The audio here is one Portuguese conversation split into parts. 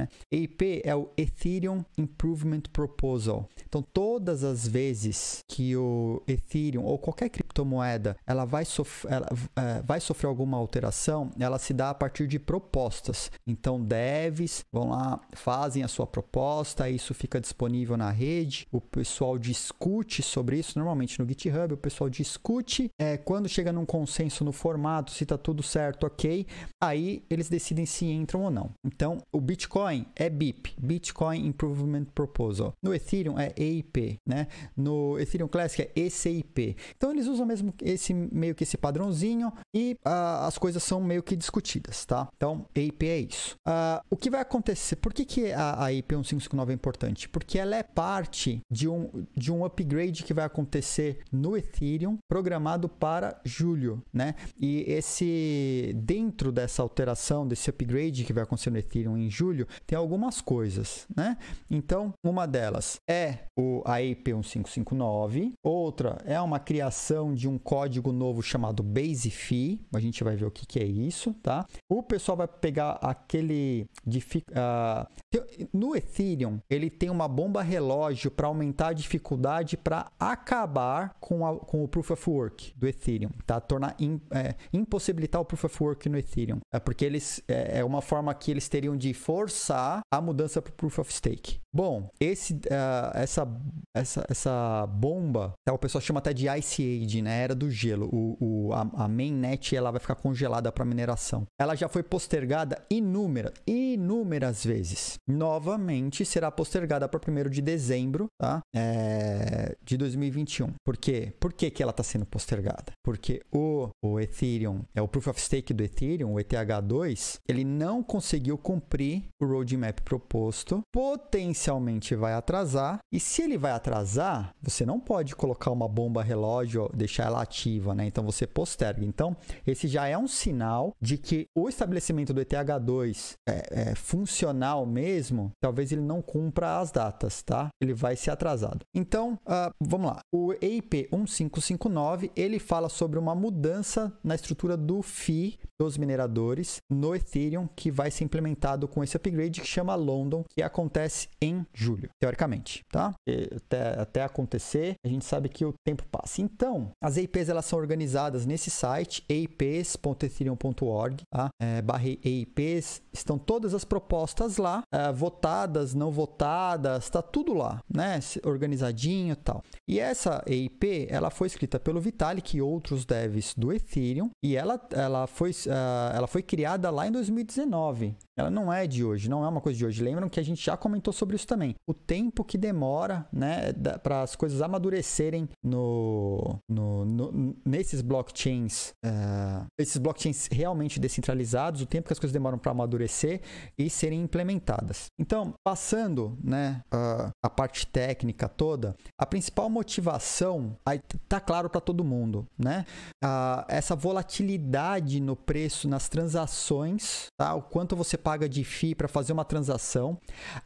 Né? EIP é o Ethereum Improvement Proposal. Então, todas as vezes que o Ethereum ou qualquer criptomoeda ela vai, sof ela, é, vai sofrer alguma alteração, ela se dá a partir de propostas. Então, devs vão lá, fazem a sua proposta, isso fica disponível na rede, o pessoal discute sobre isso. Normalmente no GitHub, o pessoal discute. É, quando chega num consenso no formato, se está tudo certo, ok, aí eles decidem se entram ou não. Então, o Bitcoin é BIP, Bitcoin Improvement Proposal. No Ethereum é EIP, né? No Ethereum Classic é ECIP. Então, eles usam usam mesmo esse meio que esse padrãozinho e uh, as coisas são meio que discutidas, tá? Então, AIP é isso. Uh, o que vai acontecer? Por que, que a, a IP 1559 é importante? Porque ela é parte de um, de um upgrade que vai acontecer no Ethereum, programado para julho, né? E esse dentro dessa alteração, desse upgrade que vai acontecer no Ethereum em julho, tem algumas coisas, né? Então, uma delas é o AIP 1559, outra é uma criação de um código novo chamado Base Fee. A gente vai ver o que, que é isso, tá? O pessoal vai pegar aquele dific... uh, ah, no Ethereum ele tem uma bomba relógio para aumentar a dificuldade para acabar com, a, com o Proof of Work do Ethereum, tá? Tornar in, é, impossibilitar o Proof of Work no Ethereum, é porque eles é, é uma forma que eles teriam de forçar a mudança para o Proof of Stake. Bom, esse, uh, essa, essa, essa bomba, tá? o pessoal chama até de Ice Age, na né, era do gelo, o, o a, a, mainnet ela vai ficar congelada para mineração. Ela já foi postergada inúmeras, inúmeras vezes. Novamente será postergada para 1 de dezembro tá? É, de 2021. Por quê? Por que, que ela está sendo postergada? Porque o, o Ethereum, é o Proof of Stake do Ethereum, o ETH2, ele não conseguiu cumprir o roadmap proposto, potencialmente vai atrasar, e se ele vai atrasar, você não pode colocar uma bomba relógio, deixar ela ativa, né? Então você posterga. Então, esse já é um sinal de que o estabelecimento do ETH2 é, é funcional mesmo, talvez ele não cumpra as datas, tá? Ele vai ser atrasado. Então, uh, vamos lá. O EIP 1559, ele fala sobre uma mudança na estrutura do FII dos mineradores no Ethereum, que vai ser implementado com esse upgrade que chama London, que acontece em julho, teoricamente, tá? até, até acontecer, a gente sabe que o tempo passa. Então, as EIPs elas são organizadas nesse site, eips.ethereum.org, tá? é, barra EIPs, estão todas as propostas lá, é, votadas, não votadas, tá tudo lá, né? Organizadinho e tal. E essa EIP, ela foi escrita pelo Vitalik e outros devs do Ethereum, e ela, ela foi ah, ela foi criada lá em 2019 ela não é de hoje, não é uma coisa de hoje. Lembram que a gente já comentou sobre isso também. O tempo que demora, né, para as coisas amadurecerem no, no, no nesses blockchains, uh, esses blockchains realmente descentralizados, o tempo que as coisas demoram para amadurecer e serem implementadas. Então, passando, né, uh, a parte técnica toda, a principal motivação, aí tá claro para todo mundo, né? Uh, essa volatilidade no preço, nas transações, tá? O quanto você paga de FII para fazer uma transação,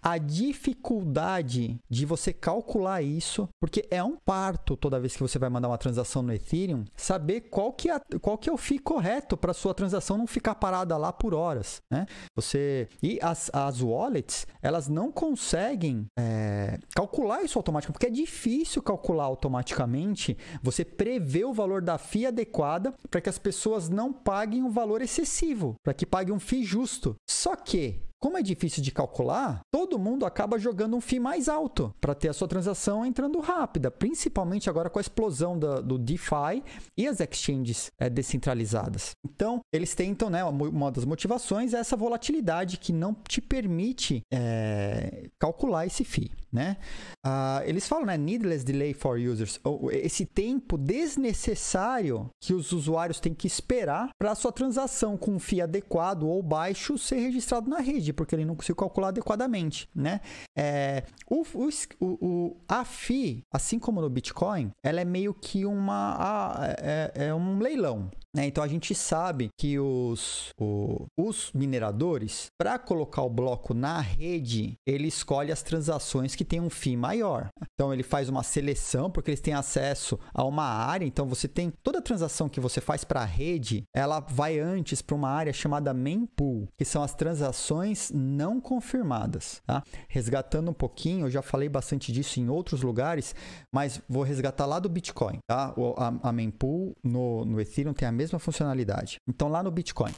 a dificuldade de você calcular isso, porque é um parto toda vez que você vai mandar uma transação no Ethereum, saber qual que é, qual que é o FII correto para sua transação não ficar parada lá por horas, né? Você e as, as wallets, elas não conseguem é, calcular isso automaticamente, porque é difícil calcular automaticamente. Você prevê o valor da FII adequada para que as pessoas não paguem um valor excessivo, para que paguem um FII justo. Só só que como é difícil de calcular, todo mundo acaba jogando um FII mais alto para ter a sua transação entrando rápida, principalmente agora com a explosão da, do DeFi e as exchanges é, descentralizadas. Então, eles tentam, né, uma das motivações é essa volatilidade que não te permite é, calcular esse FII. Né? Ah, eles falam, né, needless delay for users, esse tempo desnecessário que os usuários têm que esperar para a sua transação com um FII adequado ou baixo ser registrado na rede porque ele não conseguiu calcular adequadamente, né? É, o, o, o, a FI, assim como no Bitcoin, ela é meio que uma, a, é, é um leilão, né? Então a gente sabe que os, o, os mineradores, para colocar o bloco na rede, ele escolhe as transações que têm um fim maior. Então ele faz uma seleção, porque eles têm acesso a uma área. Então você tem toda transação que você faz para a rede, ela vai antes para uma área chamada mempool, que são as transações não confirmadas. Tá? Resgatando um pouquinho, eu já falei bastante disso em outros lugares, mas vou resgatar lá do Bitcoin. Tá? a, a mempool no, no Ethereum tem a mesma mesma funcionalidade. Então lá no Bitcoin.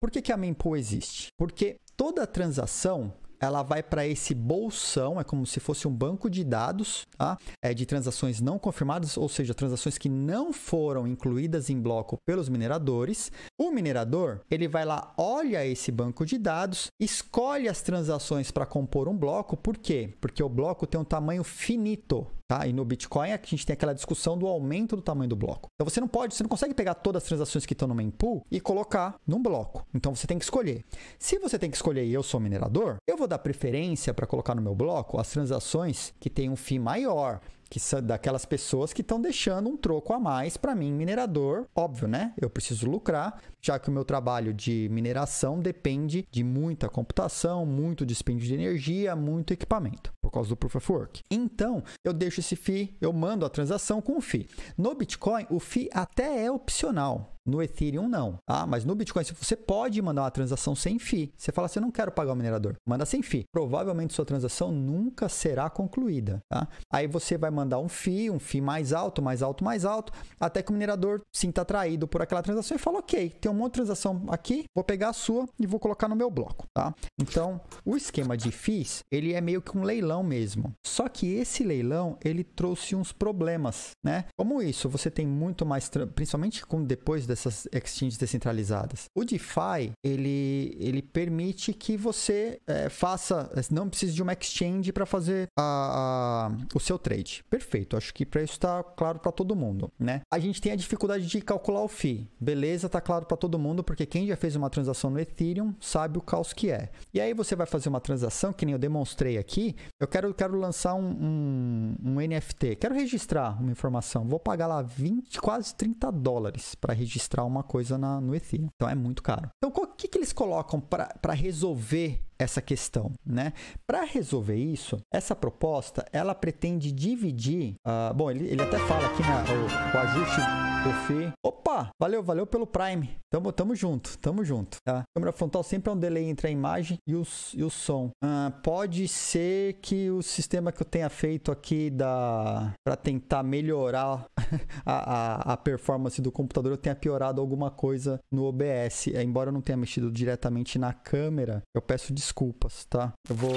Por que, que a mempool existe? Porque toda transação ela vai para esse bolsão, é como se fosse um banco de dados tá? é, de transações não confirmadas, ou seja, transações que não foram incluídas em bloco pelos mineradores. O minerador ele vai lá, olha esse banco de dados, escolhe as transações para compor um bloco, por quê? Porque o bloco tem um tamanho finito. Tá? E no Bitcoin é a gente tem aquela discussão do aumento do tamanho do bloco. Então você não pode, você não consegue pegar todas as transações que estão no mempool e colocar num bloco. Então você tem que escolher. Se você tem que escolher e eu sou minerador, eu vou vou dar preferência para colocar no meu bloco as transações que têm um FII maior, que são daquelas pessoas que estão deixando um troco a mais para mim, minerador. Óbvio, né? Eu preciso lucrar, já que o meu trabalho de mineração depende de muita computação, muito despende de energia, muito equipamento, por causa do Proof of Work. Então, eu deixo esse FII, eu mando a transação com o FII. No Bitcoin, o FII até é opcional. No Ethereum, não. Ah, mas no Bitcoin você pode mandar uma transação sem FII. Você fala assim: eu não quero pagar o minerador. Manda sem FII. Provavelmente sua transação nunca será concluída. Tá? Aí você vai mandar um FII, um FII mais alto, mais alto, mais alto, até que o minerador sinta atraído por aquela transação e fala: ok, tem uma outra transação aqui, vou pegar a sua e vou colocar no meu bloco. Tá? Então, o esquema de FIIs, ele é meio que um leilão mesmo. Só que esse leilão, ele trouxe uns problemas, né? Como isso, você tem muito mais, principalmente com depois dessa essas exchanges descentralizadas. O DeFi, ele, ele permite que você é, faça, é, não precise de uma exchange para fazer a, a, o seu trade. Perfeito, acho que para isso está claro para todo mundo, né? A gente tem a dificuldade de calcular o fee. Beleza, tá claro para todo mundo, porque quem já fez uma transação no Ethereum sabe o caos que é. E aí você vai fazer uma transação, que nem eu demonstrei aqui, eu quero, quero lançar um, um, um NFT, quero registrar uma informação, vou pagar lá 20, quase 30 dólares para registrar cadastrar uma coisa na, no Ethereum. Então é muito caro. Então o que, que eles colocam para resolver essa questão, né? Para resolver isso, essa proposta ela pretende dividir. Uh, bom, ele, ele até fala aqui na, né, o, o ajuste do FI. Opa, valeu, valeu pelo Prime. Tamo, tamo junto, tamo junto. Tá? A câmera frontal sempre é um delay entre a imagem e, os, e o som. Uh, pode ser que o sistema que eu tenha feito aqui da para tentar melhorar a, a, a performance do computador eu tenha piorado alguma coisa no OBS. É, embora eu não tenha mexido diretamente na câmera, eu peço desculpas, tá? Eu vou...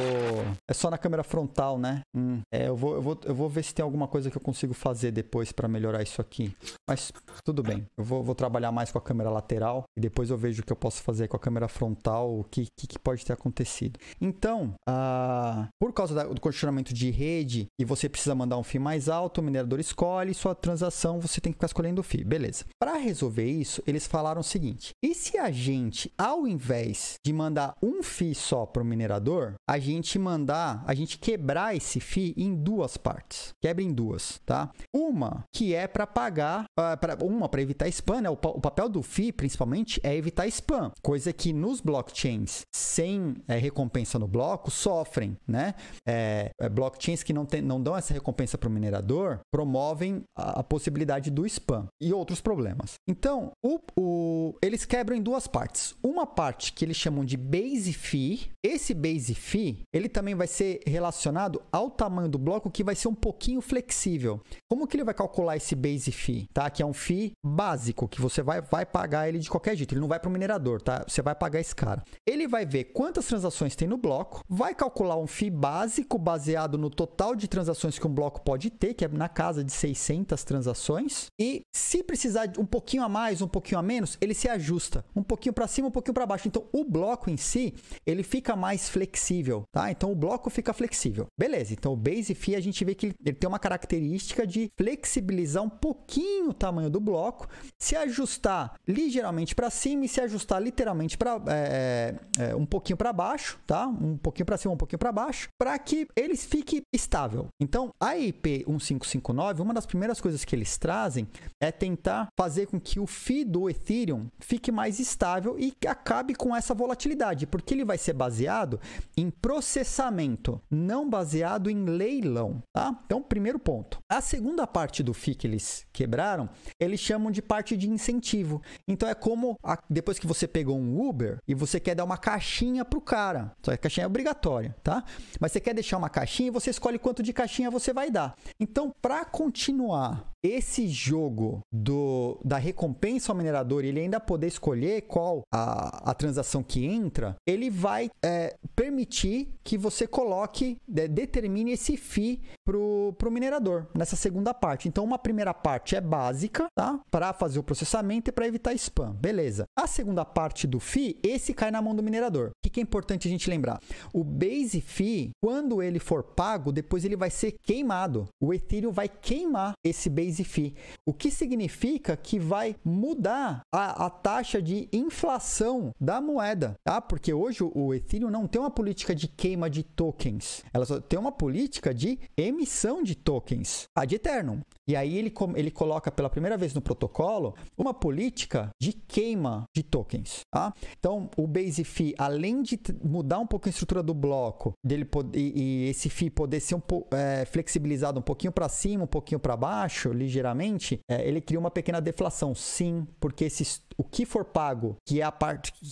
É só na câmera frontal, né? Hum. É, eu vou, eu, vou, eu vou ver se tem alguma coisa que eu consigo fazer depois pra melhorar isso aqui. Mas tudo bem. Eu vou, vou trabalhar mais com a câmera lateral e depois eu vejo o que eu posso fazer com a câmera frontal, o que, que, que pode ter acontecido. Então, ah, por causa da, do condicionamento de rede e você precisa mandar um FII mais alto, o minerador escolhe sua transação, você tem que ficar escolhendo o FII. Beleza. Para resolver isso, eles falaram o seguinte. E se a gente, ao invés de mandar um FII só para o minerador, a gente mandar, a gente quebrar esse FII em duas partes. Quebra em duas, tá? Uma que é para pagar, uh, pra, uma para evitar spam, né? O, o, papel do FII, principalmente, é evitar spam, coisa que nos blockchains sem é, recompensa no bloco sofrem, né? É, é, blockchains que não, tem, não dão essa recompensa para o minerador promovem a, a, possibilidade do spam e outros problemas. Então, o, o, eles quebram em duas partes. Uma parte que eles chamam de base fee, esse base fee, ele também vai ser relacionado ao tamanho do bloco que vai ser um pouquinho flexível. Como que ele vai calcular esse base fee, tá? Que é um fee básico que você vai, vai pagar ele de qualquer jeito, ele não vai para o minerador, tá? Você vai pagar esse cara. Ele vai ver quantas transações tem no bloco, vai calcular um fee básico baseado no total de transações que um bloco pode ter, que é na casa de 600 transações, e se precisar de um pouquinho a mais, um pouquinho a menos, ele se ajusta, um pouquinho para cima, um pouquinho para baixo. Então, o bloco em si, ele fica fica mais flexível, tá? Então o bloco fica flexível. Beleza, então o Base Fee a gente vê que ele, tem uma característica de flexibilizar um pouquinho o tamanho do bloco, se ajustar ligeiramente para cima e se ajustar literalmente para é, é, é, um pouquinho para baixo, tá? Um pouquinho para cima, um pouquinho para baixo, para que ele fique estável. Então a IP 1559, uma das primeiras coisas que eles trazem é tentar fazer com que o Fee do Ethereum fique mais estável e acabe com essa volatilidade, porque ele vai ser baseado em processamento, não baseado em leilão, tá? Então, primeiro ponto. A segunda parte do FII que eles quebraram, eles chamam de parte de incentivo. Então, é como a, depois que você pegou um Uber e você quer dar uma caixinha pro cara. Só que a caixinha é obrigatória, tá? Mas você quer deixar uma caixinha e você escolhe quanto de caixinha você vai dar. Então, para continuar esse jogo do, da recompensa ao minerador ele ainda poder escolher qual a, a transação que entra, ele vai é, permitir que você coloque, de, é, determine esse FII pro, pro minerador nessa segunda parte. Então, uma primeira parte é básica, tá? Para fazer o processamento e para evitar spam, beleza. A segunda parte do FII, esse cai na mão do minerador. O que, que é importante a gente lembrar? O base FII, quando ele for pago, depois ele vai ser queimado. O Ethereum vai queimar esse base Base Fee, o que significa que vai mudar a, a taxa de inflação da moeda, tá? Porque hoje o Ethereum não tem uma política de queima de tokens, ela só tem uma política de emissão de tokens, a de Ethereum. E aí ele, ele coloca pela primeira vez no protocolo uma política de queima de tokens. Tá? Então, o Base Fee, além de mudar um pouco a estrutura do bloco dele poder, e, e, esse Fee poder ser um, é, flexibilizado um pouquinho para cima, um pouquinho para baixo, ligeiramente, é, ele cria uma pequena deflação. Sim, porque esses o que for pago, que é a parte que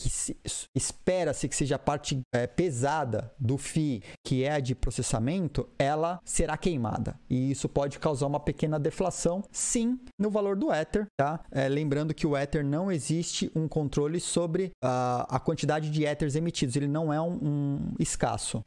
espera-se que seja a parte é, pesada do FII, que é a de processamento, ela será queimada. E isso pode causar uma pequena deflação, sim, no valor do Ether, tá? É, lembrando que o Ether não existe um controle sobre uh, a quantidade de Ethers emitidos, ele não é um, um escasso.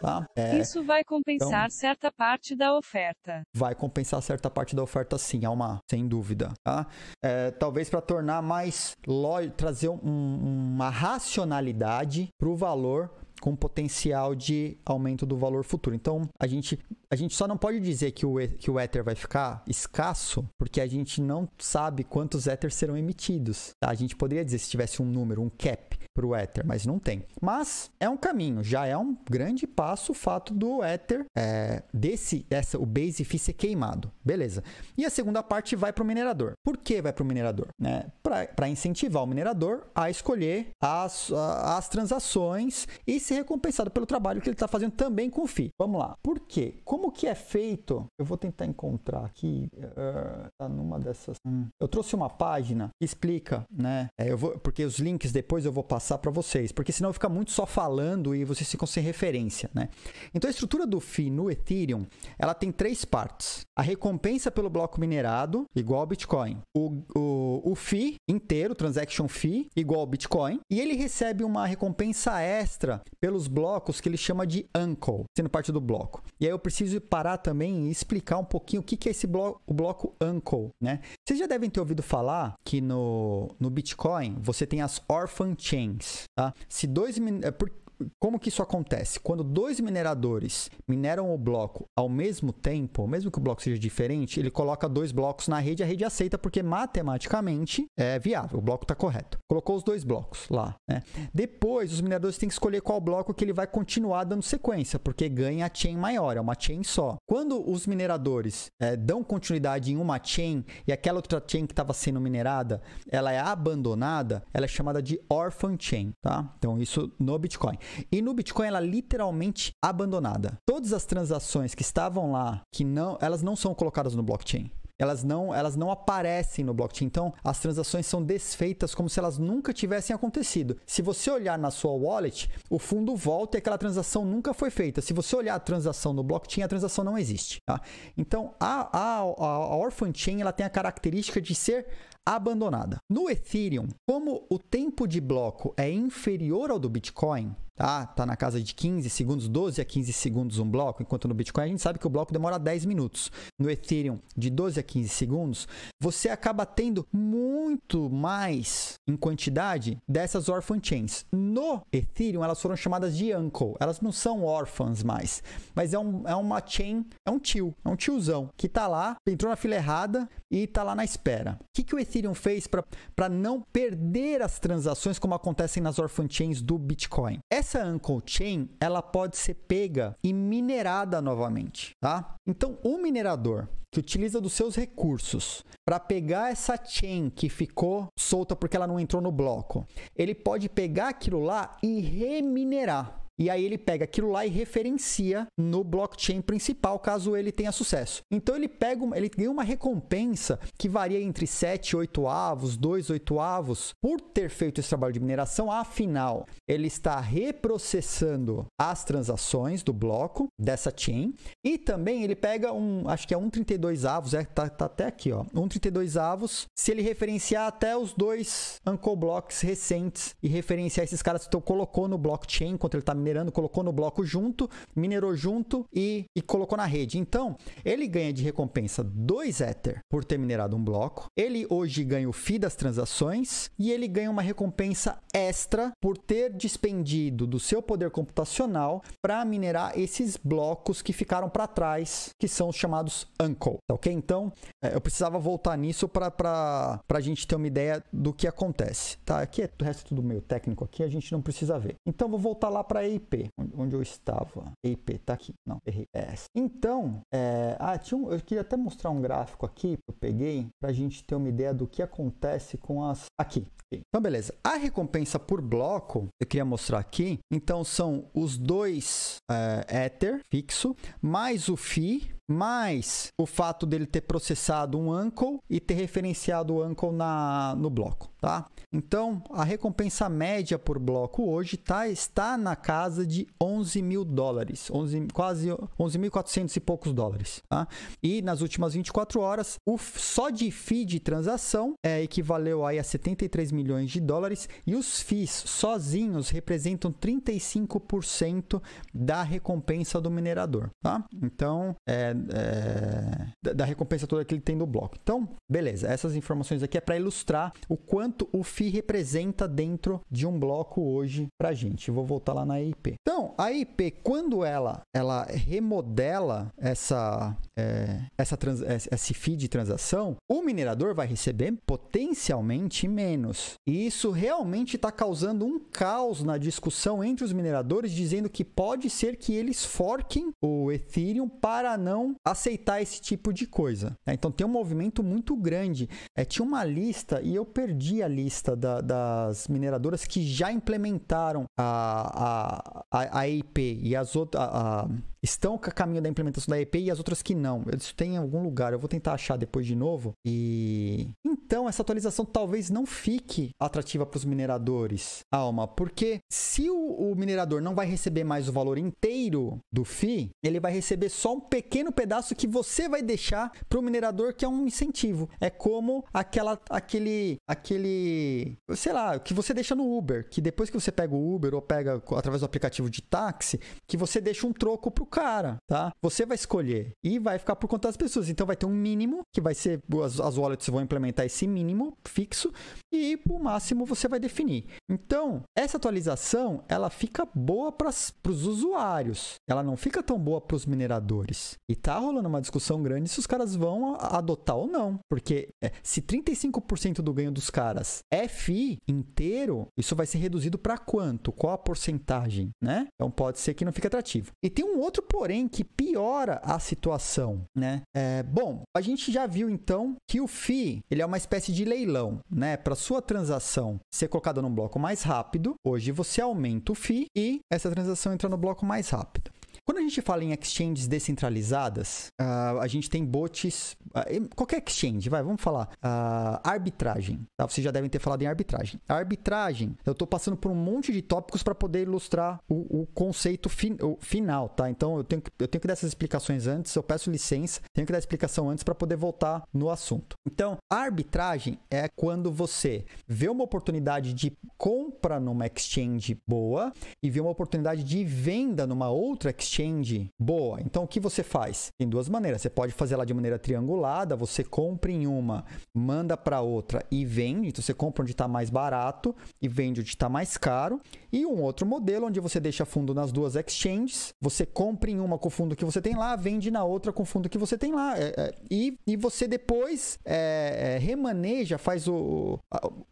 Tá? É, Isso vai compensar então, certa parte da oferta. Vai compensar certa parte da oferta, sim, Alma, sem dúvida. Tá? É, talvez para tornar mais lógico, trazer um, uma racionalidade para o valor com potencial de aumento do valor futuro. Então, a gente, a gente só não pode dizer que o, que o Ether vai ficar escasso, porque a gente não sabe quantos Ether serão emitidos. Tá? A gente poderia dizer se tivesse um número, um cap para o Ether, mas não tem. Mas é um caminho, já é um grande passo o fato do Ether, é, desse, essa, o base fee ser queimado. Beleza. E a segunda parte vai para o minerador. Por que vai para o minerador? Né? Para incentivar o minerador a escolher as, as transações e ser recompensado pelo trabalho que ele está fazendo também com o FII. Vamos lá. Por quê? Como que é feito? Eu vou tentar encontrar aqui. Uh, tá numa dessas. Hum. Eu trouxe uma página que explica, né? É, eu vou, porque os links depois eu vou passar para vocês, porque senão fica muito só falando e vocês ficam sem referência, né? Então a estrutura do FII no Ethereum, ela tem três partes. A recompensa pelo bloco minerado, igual ao Bitcoin. O, o, o FII inteiro, transaction fee, igual ao Bitcoin. E ele recebe uma recompensa extra pelos blocos que ele chama de uncle, sendo parte do bloco. E aí eu preciso parar também e explicar um pouquinho o que, é esse bloco, o bloco uncle, né? Vocês já devem ter ouvido falar que no, no Bitcoin você tem as orphan chains, tá? Se dois... É por como que isso acontece? Quando dois mineradores mineram o bloco ao mesmo tempo, mesmo que o bloco seja diferente, ele coloca dois blocos na rede, e a rede aceita porque matematicamente é viável, o bloco está correto. Colocou os dois blocos lá, né? Depois, os mineradores têm que escolher qual bloco que ele vai continuar dando sequência, porque ganha a chain maior, é uma chain só. Quando os mineradores é, dão continuidade em uma chain e aquela outra chain que estava sendo minerada, ela é abandonada, ela é chamada de orphan chain, tá? Então, isso no Bitcoin. E no Bitcoin ela é literalmente abandonada. Todas as transações que estavam lá, que não, elas não são colocadas no blockchain elas não, elas não aparecem no blockchain. Então, as transações são desfeitas como se elas nunca tivessem acontecido. Se você olhar na sua wallet, o fundo volta e aquela transação nunca foi feita. Se você olhar a transação no blockchain, a transação não existe. Tá? Então, a, a, a Orphan Chain ela tem a característica de ser abandonada. No Ethereum, como o tempo de bloco é inferior ao do Bitcoin, tá? Tá na casa de 15 segundos, 12 a 15 segundos um bloco, enquanto no Bitcoin a gente sabe que o bloco demora 10 minutos. No Ethereum, de 12 a 15 segundos, você acaba tendo muito mais em quantidade dessas orphan chains. No Ethereum, elas foram chamadas de uncle. Elas não são órfãs mais, mas é, um, é uma chain, é um tio, é um tiozão que tá lá, entrou na fila errada e tá lá na espera. O que, que o Ethereum fez para não perder as transações como acontecem nas orphan chains do Bitcoin? Essa é essa Uncle Chain, ela pode ser pega e minerada novamente, tá? Então, o minerador que utiliza dos seus recursos para pegar essa chain que ficou solta porque ela não entrou no bloco, ele pode pegar aquilo lá e reminerar. E aí ele pega aquilo lá e referencia no blockchain principal, caso ele tenha sucesso. Então ele pega, ele ganha uma recompensa que varia entre 7 8 avos, 2 8 avos por ter feito esse trabalho de mineração. Afinal, ele está reprocessando as transações do bloco dessa chain e também ele pega um, acho que é 1,32 avos, é tá, tá até aqui, ó, 1,32 avos, se ele referenciar até os dois anchor blocks recentes e referenciar esses caras que tu colocou no blockchain enquanto ele está minerando, colocou no bloco junto, minerou junto e, e colocou na rede. Então, ele ganha de recompensa 2 Ether por ter minerado um bloco. Ele hoje ganha o FII das transações e ele ganha uma recompensa extra por ter despendido do seu poder computacional para minerar esses blocos que ficaram para trás, que são os chamados Uncle. Tá ok? Então, é, eu precisava voltar nisso para a gente ter uma ideia do que acontece. Tá? Aqui é, o resto é tudo meio técnico aqui, a gente não precisa ver. Então, vou voltar lá para IP, onde eu estava. IP tá aqui, não, errei. É essa. Então, é, ah, tinha um, eu queria até mostrar um gráfico aqui que eu peguei para a gente ter uma ideia do que acontece com as aqui. Então, beleza. A recompensa por bloco, eu queria mostrar aqui. Então, são os dois é, Ether fixo, mais o FII, mais o fato dele ter processado um uncle e ter referenciado o uncle na, no bloco, tá? Então, a recompensa média por bloco hoje tá, está na casa de 11 mil dólares, 11, quase 11.400 e poucos dólares, tá? E nas últimas 24 horas, o, só de fee de transação é, equivaleu aí a 73 milhões de dólares e os FIIs sozinhos representam 35% da recompensa do minerador, tá? Então, é, é, da recompensa toda que ele tem no bloco. Então, beleza, essas informações aqui é para ilustrar o quanto o FII representa dentro de um bloco hoje para a gente. vou voltar lá na IP. Então, a IP, quando ela, ela remodela essa, é, essa trans, é, esse FII de transação, o minerador vai receber potencialmente menos. E isso realmente está causando um caos na discussão entre os mineradores, dizendo que pode ser que eles forquem o Ethereum para não não aceitar esse tipo de coisa. Né? Então tem um movimento muito grande. É, tinha uma lista e eu perdi a lista da, das mineradoras que já implementaram a, a, a, a EIP e as outras. A, a, estão com a caminho da implementação da EP e as outras que não. Isso tem em algum lugar, eu vou tentar achar depois de novo. E então essa atualização talvez não fique atrativa para os mineradores, Alma, porque se o, o, minerador não vai receber mais o valor inteiro do FI, ele vai receber só um pequeno pedaço que você vai deixar para o minerador, que é um incentivo. É como aquela, aquele, aquele, sei lá, que você deixa no Uber, que depois que você pega o Uber ou pega através do aplicativo de táxi, que você deixa um troco pro cara, tá? Você vai escolher e vai ficar por conta das pessoas. Então vai ter um mínimo que vai ser as, as wallets vão implementar esse mínimo fixo e o máximo você vai definir. Então essa atualização ela fica boa para os usuários, ela não fica tão boa para os mineradores. E tá rolando uma discussão grande se os caras vão adotar ou não. Porque é, se 35% do ganho dos caras é FI inteiro, isso vai ser reduzido para quanto? Qual a porcentagem, né? Então pode ser que não fique atrativo. E tem um outro porém que piora a situação, né? É, bom, a gente já viu então que o FI, ele é uma espécie de leilão, né? Para sua transação ser colocada num bloco mais rápido, hoje você aumenta o FI e essa transação entra no bloco mais rápido. Quando a gente fala em exchanges descentralizadas, uh, a gente tem bots, uh, qualquer exchange, vai, vamos falar. Uh, arbitragem, tá? Vocês já devem ter falado em arbitragem. arbitragem, eu estou passando por um monte de tópicos para poder ilustrar o, o conceito o final, tá? Então eu tenho, que, eu tenho que dar essas explicações antes, eu peço licença, tenho que dar a explicação antes para poder voltar no assunto. Então, a arbitragem é quando você vê uma oportunidade de compra numa exchange boa e vê uma oportunidade de venda numa outra exchange exchange boa. Então o que você faz? Tem duas maneiras. Você pode fazer ela de maneira triangulada, você compra em uma, manda para outra e vende. Então você compra onde está mais barato e vende onde está mais caro. E um outro modelo onde você deixa fundo nas duas exchanges, você compra em uma com o fundo que você tem lá, vende na outra com o fundo que você tem lá. É, é, e, e você depois é, é remaneja, faz o,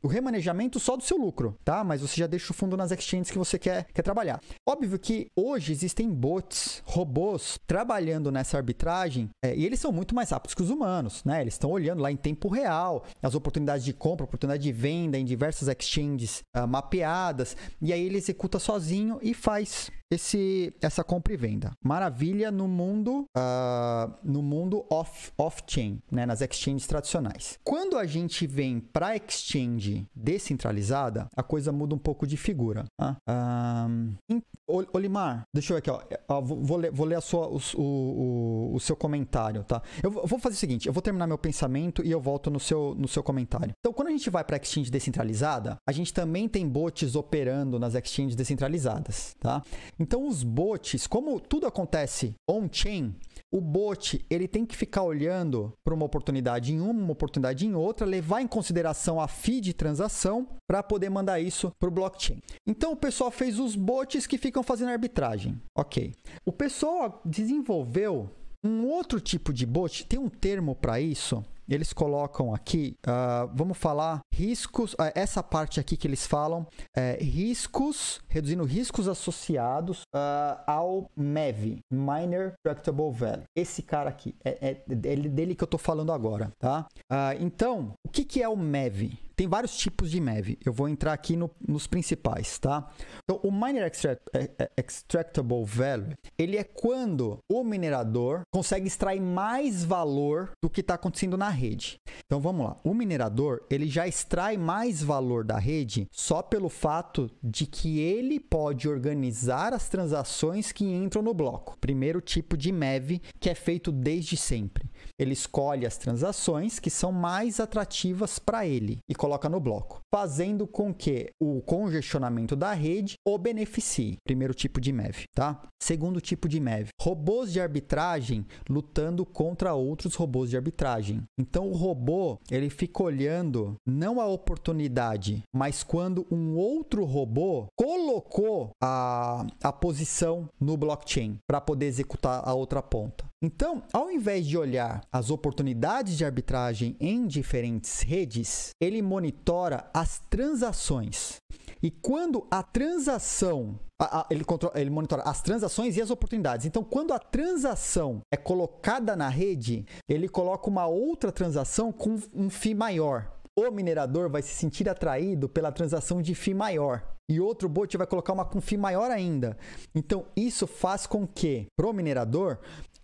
o remanejamento só do seu lucro, tá? Mas você já deixa o fundo nas exchanges que você quer, quer trabalhar. Óbvio que hoje existem bots bots, robôs, trabalhando nessa arbitragem, é, e eles são muito mais rápidos que os humanos, né? Eles estão olhando lá em tempo real as oportunidades de compra, oportunidade de venda em diversas exchanges uh, mapeadas, e aí ele executa sozinho e faz esse, essa compra e venda. Maravilha no mundo, uh, no mundo off, off chain, né, nas exchanges tradicionais. Quando a gente vem para exchange descentralizada, a coisa muda um pouco de figura. Tá? Um, ah, Olimar, deixa eu ver aqui, é, ó. vou, vou, ler, vou ler a sua, o, o, o, seu comentário, tá? Eu vou fazer o seguinte, eu vou terminar meu pensamento e eu volto no seu, no seu comentário. Então, quando a gente vai para exchange descentralizada, a gente também tem bots operando nas exchanges descentralizadas, tá? Então os bots, como tudo acontece on-chain, o bot ele tem que ficar olhando para uma oportunidade em uma, uma oportunidade em outra, levar em consideração a fee de transação para poder mandar isso para o blockchain. Então o pessoal fez os bots que ficam fazendo arbitragem. Ok. O pessoal desenvolveu um outro tipo de bot, tem um termo para isso eles colocam aqui, uh, vamos falar riscos, uh, essa parte aqui que eles falam, é, riscos, reduzindo riscos associados uh, ao MEV, Minor Tractable Value. Esse cara aqui, é, é, é dele que eu estou falando agora, tá? então, o que, que é o MEV? Tem vários tipos de MEV. Eu vou entrar aqui no, nos principais, tá? Então, o Miner extract, é, é, Extractable Value, ele é quando o minerador consegue extrair mais valor do que está acontecendo na rede. Então, vamos lá. O minerador, ele já extrai mais valor da rede só pelo fato de que ele pode organizar as transações que entram no bloco. Primeiro tipo de MEV que é feito desde sempre. Ele escolhe as transações que são mais atrativas para ele e coloca no bloco, fazendo com que o congestionamento da rede o beneficie. Primeiro tipo de MEV, tá? Segundo tipo de MEV, robôs de arbitragem lutando contra outros robôs de arbitragem. Então o robô, ele fica olhando não a oportunidade, mas quando um outro robô colocou a, a posição no blockchain para poder executar a outra ponta. Então, ao invés de olhar as oportunidades de arbitragem em diferentes redes, ele monitora as transações. E quando a transação, a, a, ele, controla, ele monitora as transações e as oportunidades. Então, quando a transação é colocada na rede, ele coloca uma outra transação com um FII maior. O minerador vai se sentir atraído pela transação de FII maior e outro bot vai colocar uma confi maior ainda. Então isso faz com que pro minerador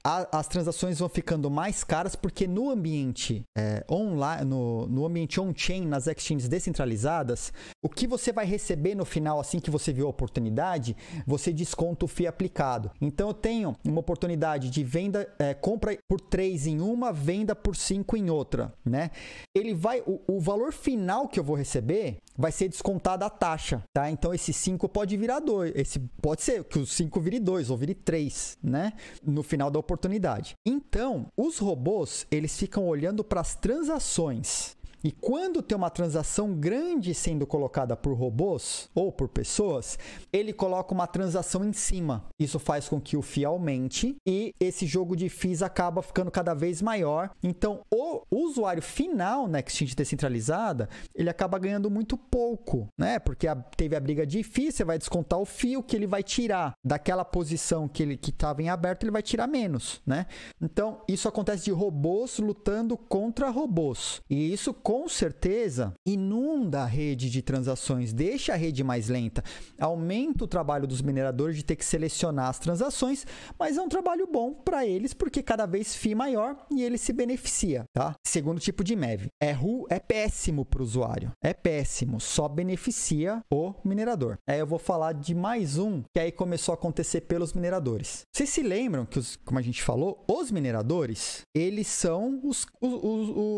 a, as transações vão ficando mais caras porque no ambiente é, online, no, no ambiente on-chain, nas exchanges descentralizadas, o que você vai receber no final, assim que você viu a oportunidade, você desconta o FII aplicado. Então eu tenho uma oportunidade de venda, é, compra por 3 em uma, venda por 5 em outra, né? Ele vai, o, o valor final que eu vou receber, vai ser descontada a taxa, tá? Então esse 5 pode virar 2, esse pode ser que o 5 vire 2 ou vire 3, né, no final da oportunidade. Então, os robôs, eles ficam olhando para as transações e quando tem uma transação grande sendo colocada por robôs ou por pessoas, ele coloca uma transação em cima. Isso faz com que o FII aumente e esse jogo de FIIs acaba ficando cada vez maior. Então, o usuário final na exchange descentralizada, ele acaba ganhando muito pouco, né? Porque a, teve a briga de FII, você vai descontar o FII, o que ele vai tirar daquela posição que ele que estava em aberto, ele vai tirar menos, né? Então, isso acontece de robôs lutando contra robôs. E isso com certeza inunda a rede de transações, deixa a rede mais lenta, aumenta o trabalho dos mineradores de ter que selecionar as transações, mas é um trabalho bom para eles porque cada vez FII maior e ele se beneficia, tá? Segundo tipo de MEV. É RU é péssimo para o usuário, é péssimo, só beneficia o minerador. Aí eu vou falar de mais um que aí começou a acontecer pelos mineradores. Vocês se lembram que, os, como a gente falou, os mineradores, eles são os, os,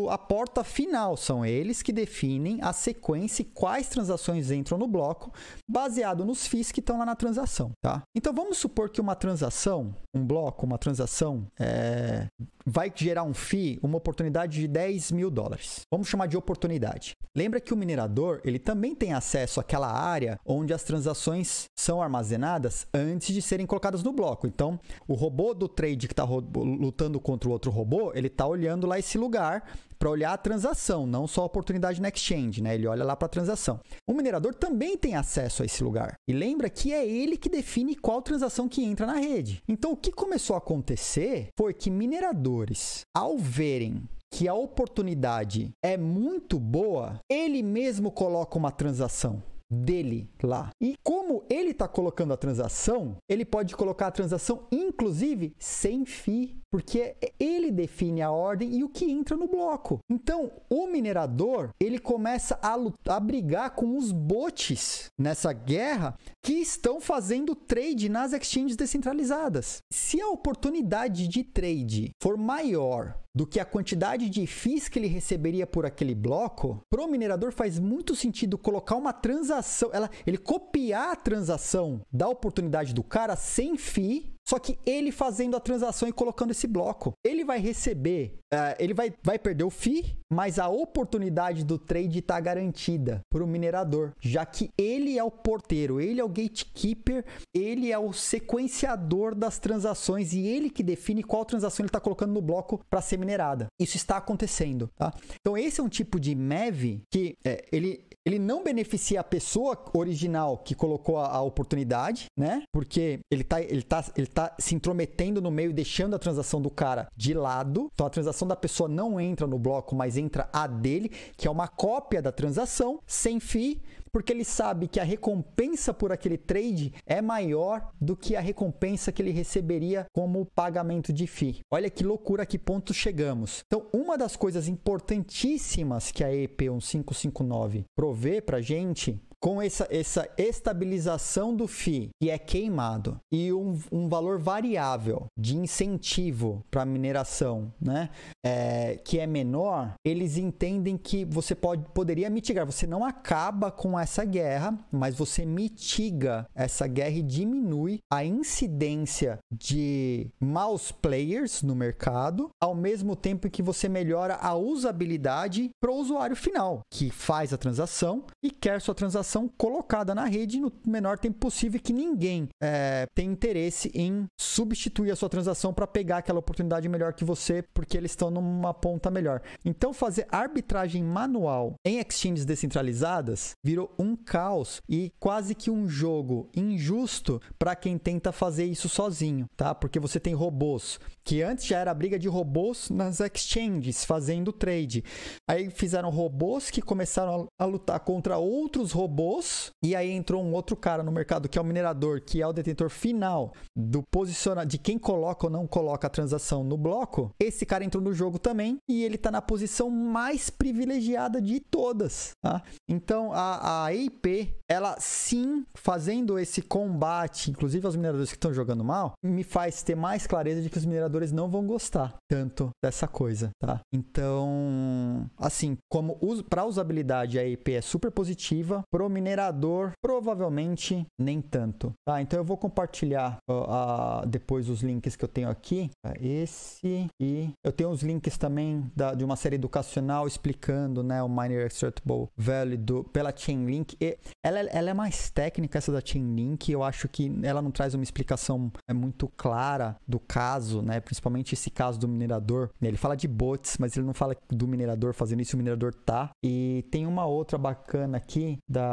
os, a porta final são eles que definem a sequência e quais transações entram no bloco, baseado nos FIIs que estão lá na transação, tá? Então vamos supor que uma transação, um bloco, uma transação, é, vai gerar um FII, uma oportunidade de 10 mil dólares. Vamos chamar de oportunidade. Lembra que o minerador, ele também tem acesso àquela área onde as transações são armazenadas antes de serem colocadas no bloco. Então, o robô do trade que está lutando contra o outro robô, ele está olhando lá esse lugar para olhar a transação, não só a oportunidade na exchange, né? Ele olha lá para a transação. O minerador também tem acesso a esse lugar. E lembra que é ele que define qual transação que entra na rede. Então o que começou a acontecer foi que mineradores, ao verem que a oportunidade é muito boa, ele mesmo coloca uma transação dele lá. E como ele está colocando a transação, ele pode colocar a transação inclusive sem fee, porque ele define a ordem e o que entra no bloco. Então, o minerador, ele começa a, lutar, a brigar com os bots nessa guerra que estão fazendo trade nas exchanges descentralizadas. Se a oportunidade de trade for maior do que a quantidade de FIIs que ele receberia por aquele bloco, para o minerador faz muito sentido colocar uma transação, ela, ele copiar a transação da oportunidade do cara sem FII só que ele fazendo a transação e colocando esse bloco, ele vai receber, uh, ele vai, vai perder o FII, mas a oportunidade do trade está garantida para o minerador, já que ele é o porteiro, ele é o gatekeeper, ele é o sequenciador das transações e ele que define qual transação ele está colocando no bloco para ser minerada. Isso está acontecendo, tá? Então esse é um tipo de MEV que é, ele, ele não beneficia a pessoa original que colocou a, a oportunidade, né? Porque ele tá, ele, tá, ele tá se intrometendo no meio, deixando a transação do cara de lado. Então a transação da pessoa não entra no bloco, mas entra a dele, que é uma cópia da transação, sem fim porque ele sabe que a recompensa por aquele trade é maior do que a recompensa que ele receberia como pagamento de FII. Olha que loucura, que ponto chegamos. Então, uma das coisas importantíssimas que a EP 1559 provê para gente com essa, essa estabilização do FII, que é queimado, e um, um valor variável de incentivo para mineração, né, é, que é menor, eles entendem que você pode, poderia mitigar. Você não acaba com essa guerra, mas você mitiga essa guerra e diminui a incidência de maus players no mercado, ao mesmo tempo que você melhora a usabilidade para o usuário final, que faz a transação e quer sua transação informação colocada na rede no menor tempo possível que ninguém é, tem interesse em substituir a sua transação para pegar aquela oportunidade melhor que você, porque eles estão numa ponta melhor. Então, fazer arbitragem manual em exchanges descentralizadas virou um caos e quase que um jogo injusto para quem tenta fazer isso sozinho, tá? Porque você tem robôs que antes já era briga de robôs nas exchanges fazendo trade. Aí fizeram robôs que começaram a lutar contra outros robôs robôs. E aí entrou um outro cara no mercado que é o minerador, que é o detentor final do posiciona de quem coloca ou não coloca a transação no bloco. Esse cara entrou no jogo também e ele está na posição mais privilegiada de todas. Tá? Então a, a EIP, ela sim, fazendo esse combate, inclusive aos mineradores que estão jogando mal, me faz ter mais clareza de que os mineradores não vão gostar tanto dessa coisa, tá? Então, assim, como para usabilidade a EIP é super positiva, pro Pro minerador, provavelmente nem tanto. Tá? Então eu vou compartilhar uh, uh, depois os links que eu tenho aqui. Tá? Esse e eu tenho os links também da, de uma série educacional explicando né, o Miner Extractable Value do, pela Chainlink. E ela, ela é mais técnica, essa da Chainlink. Eu acho que ela não traz uma explicação é, muito clara do caso, né? principalmente esse caso do minerador. Ele fala de bots, mas ele não fala do minerador fazendo isso, o minerador tá. E tem uma outra bacana aqui da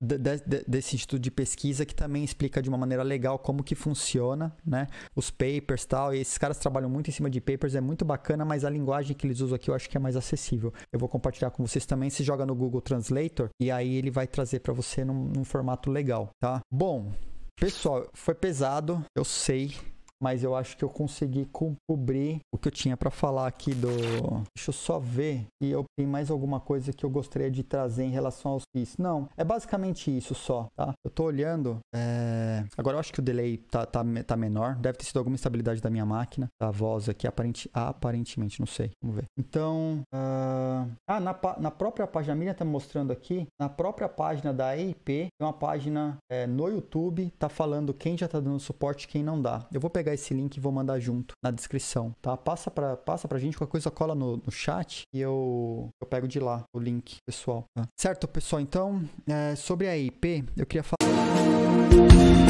de, de, desse instituto de pesquisa que também explica de uma maneira legal como que funciona, né? Os papers tal, e esses caras trabalham muito em cima de papers, é muito bacana, mas a linguagem que eles usam aqui eu acho que é mais acessível. Eu vou compartilhar com vocês também, se joga no Google Translator e aí ele vai trazer para você num, num formato legal, tá? Bom, pessoal, foi pesado, eu sei mas eu acho que eu consegui cobrir o que eu tinha para falar aqui do. Deixa eu só ver e eu tem mais alguma coisa que eu gostaria de trazer em relação aos FIIs. Não, é basicamente isso só, tá? Eu tô olhando. É... Agora eu acho que o delay tá, tá, tá menor. Deve ter sido alguma instabilidade da minha máquina. A voz aqui, aparente... aparentemente, não sei. Vamos ver. Então. Uh... Ah, na, pa... na própria página, a Miriam tá me mostrando aqui. Na própria página da EIP, tem uma página é, no YouTube, tá falando quem já tá dando suporte quem não dá. Eu vou pegar pegar esse link e vou mandar junto na descrição, tá? Passa pra, passa pra gente, qualquer coisa cola no, no chat e eu, eu pego de lá o link, pessoal. Tá? Certo, pessoal? Então, é, sobre a IP, eu queria falar.